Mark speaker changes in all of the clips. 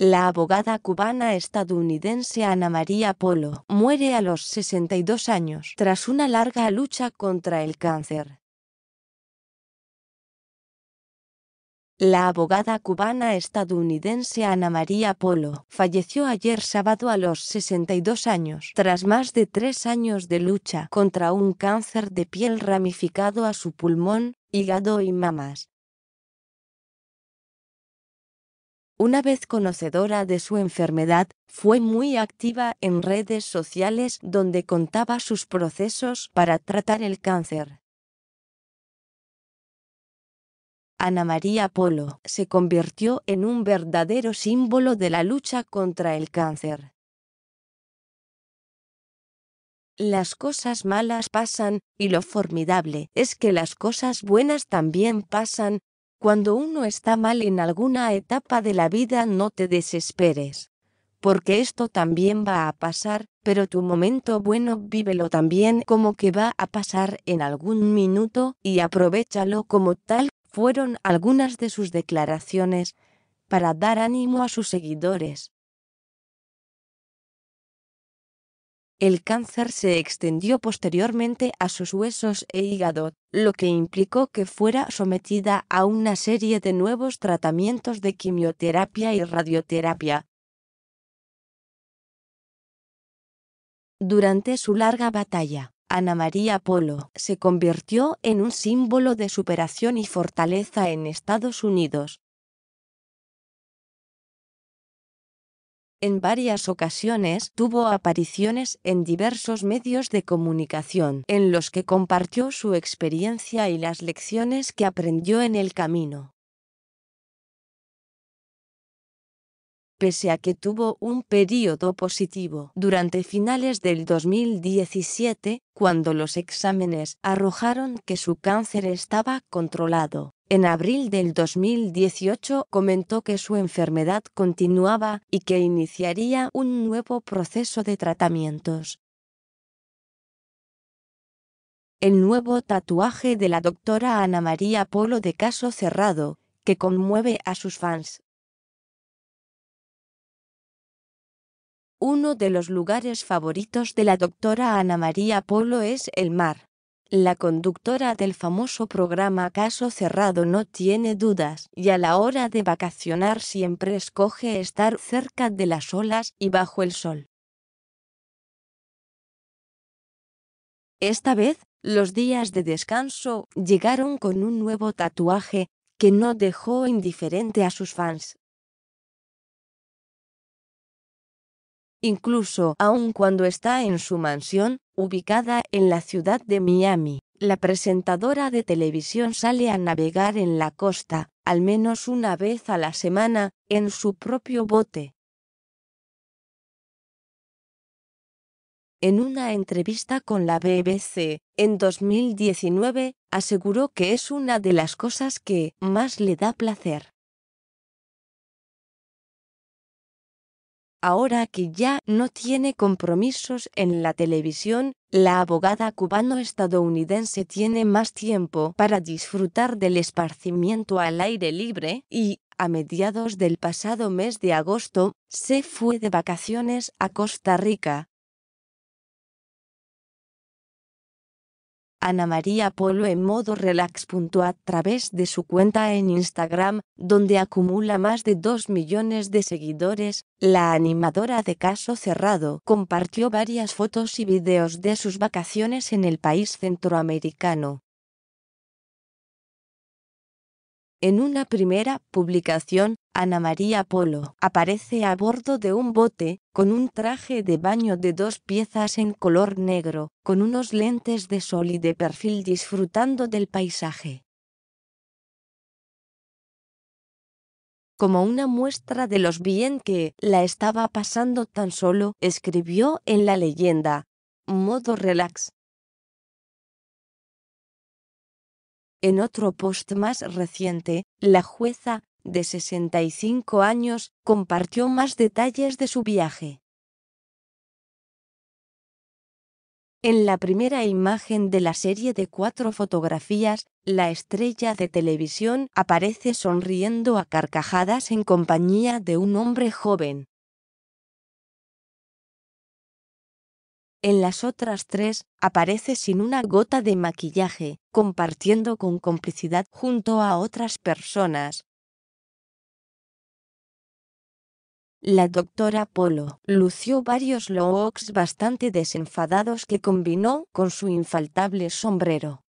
Speaker 1: La abogada cubana estadounidense Ana María Polo muere a los 62 años tras una larga lucha contra el cáncer. La abogada cubana estadounidense Ana María Polo falleció ayer sábado a los 62 años, tras más de tres años de lucha contra un cáncer de piel ramificado a su pulmón, hígado y mamas. Una vez conocedora de su enfermedad, fue muy activa en redes sociales donde contaba sus procesos para tratar el cáncer. Ana María Polo se convirtió en un verdadero símbolo de la lucha contra el cáncer. Las cosas malas pasan, y lo formidable es que las cosas buenas también pasan, cuando uno está mal en alguna etapa de la vida no te desesperes. Porque esto también va a pasar, pero tu momento bueno vívelo también como que va a pasar en algún minuto y aprovechalo como tal. Fueron algunas de sus declaraciones para dar ánimo a sus seguidores. El cáncer se extendió posteriormente a sus huesos e hígado, lo que implicó que fuera sometida a una serie de nuevos tratamientos de quimioterapia y radioterapia. Durante su larga batalla, Ana María Polo se convirtió en un símbolo de superación y fortaleza en Estados Unidos. En varias ocasiones tuvo apariciones en diversos medios de comunicación en los que compartió su experiencia y las lecciones que aprendió en el camino. pese a que tuvo un período positivo durante finales del 2017, cuando los exámenes arrojaron que su cáncer estaba controlado. En abril del 2018 comentó que su enfermedad continuaba y que iniciaría un nuevo proceso de tratamientos. El nuevo tatuaje de la doctora Ana María Polo de caso cerrado, que conmueve a sus fans. Uno de los lugares favoritos de la doctora Ana María Polo es el mar. La conductora del famoso programa Caso Cerrado no tiene dudas y a la hora de vacacionar siempre escoge estar cerca de las olas y bajo el sol. Esta vez, los días de descanso llegaron con un nuevo tatuaje que no dejó indiferente a sus fans. incluso aun cuando está en su mansión, ubicada en la ciudad de Miami. La presentadora de televisión sale a navegar en la costa, al menos una vez a la semana, en su propio bote. En una entrevista con la BBC, en 2019, aseguró que es una de las cosas que más le da placer. ahora que ya no tiene compromisos en la televisión, la abogada cubano-estadounidense tiene más tiempo para disfrutar del esparcimiento al aire libre y, a mediados del pasado mes de agosto, se fue de vacaciones a Costa Rica, Ana María Polo en modo relax. A través de su cuenta en Instagram, donde acumula más de 2 millones de seguidores, la animadora de Caso Cerrado compartió varias fotos y videos de sus vacaciones en el país centroamericano. En una primera publicación, Ana María Polo aparece a bordo de un bote, con un traje de baño de dos piezas en color negro, con unos lentes de sol y de perfil disfrutando del paisaje. Como una muestra de los bien que la estaba pasando tan solo, escribió en la leyenda, modo relax, En otro post más reciente, la jueza, de 65 años, compartió más detalles de su viaje. En la primera imagen de la serie de cuatro fotografías, la estrella de televisión aparece sonriendo a carcajadas en compañía de un hombre joven. En las otras tres, aparece sin una gota de maquillaje, compartiendo con complicidad junto a otras personas. La doctora Polo lució varios looks bastante desenfadados que combinó con su infaltable sombrero.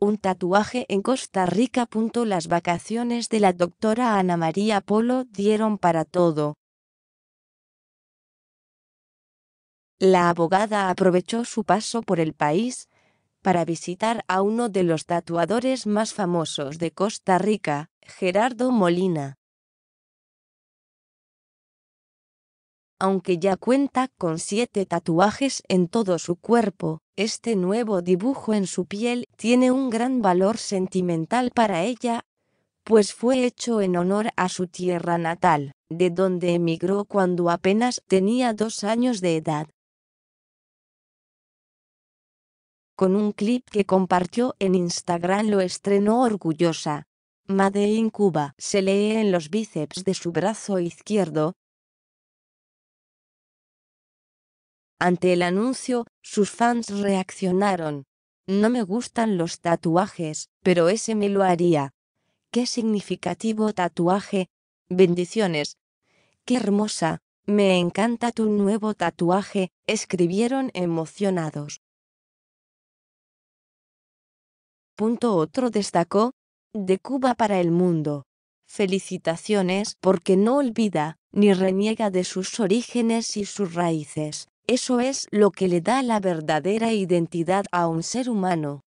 Speaker 1: un tatuaje en Costa Rica. Las vacaciones de la doctora Ana María Polo dieron para todo, la abogada aprovechó su paso por el país para visitar a uno de los tatuadores más famosos de Costa Rica, Gerardo Molina. Aunque ya cuenta con siete tatuajes en todo su cuerpo, este nuevo dibujo en su piel tiene un gran valor sentimental para ella, pues fue hecho en honor a su tierra natal, de donde emigró cuando apenas tenía dos años de edad. Con un clip que compartió en Instagram lo estrenó orgullosa. Made in Cuba se lee en los bíceps de su brazo izquierdo. Ante el anuncio, sus fans reaccionaron. No me gustan los tatuajes, pero ese me lo haría. Qué significativo tatuaje. Bendiciones. Qué hermosa. Me encanta tu nuevo tatuaje, escribieron emocionados. Otro destacó, de Cuba para el mundo. Felicitaciones porque no olvida ni reniega de sus orígenes y sus raíces. Eso es lo que le da la verdadera identidad a un ser humano.